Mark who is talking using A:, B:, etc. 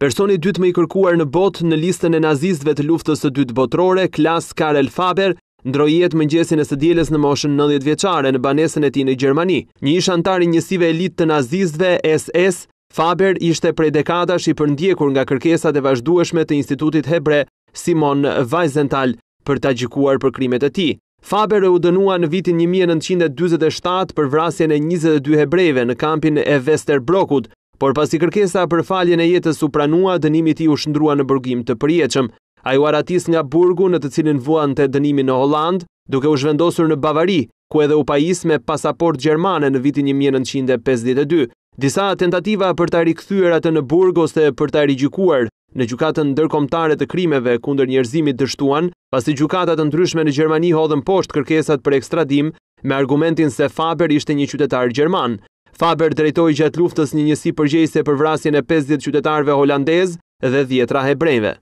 A: Personi dytë me i kërkuar në bot në listën e nazistëve të luftës së dytë botërore, Klas Karel Faber, ndrojjet mëngjesin e së dieles në moshën 90 vjeçare në banesën e tij në Gjermani. Një ish antar i njësive elit të nazistëve SS, Faber ishte prej dekadash i përndjekur nga kërkesat e vazhdueshme të Institutit Hebre Simon Weizenthal për ta gjykuar për krimet e tij. Faber u dënua në vitin 1947 për vrasjen e 22 hebrejve në kampin e Westerbrokut, por pasi kërkesa për faljen e jetës u pranua, dënimi i tij u shndrua në burgim të përjetshëm. Ai u aratis nga burgu në të cilin vuante dënimi në Holland, duke u zhvendosur në Bavari, ku edhe u pajis me pasaport gjermane në vitin 1952. Disa tentativa për ta rikthyer atë në burg ose për ta rigjykuar në gjukatën ndërkombëtare të krimeve kundër njerëzimit dështuan, pasi gjukatat të ndryshme në Gjermani hodhën poshtë kërkesat për ekstradim me argumentin se Faber ishte një qytetar gjerman. Faber drejtoj gjatë luftës një njësi përgjese për vrasjen e 50 qytetarve holandez dhe 10 rahe brejve.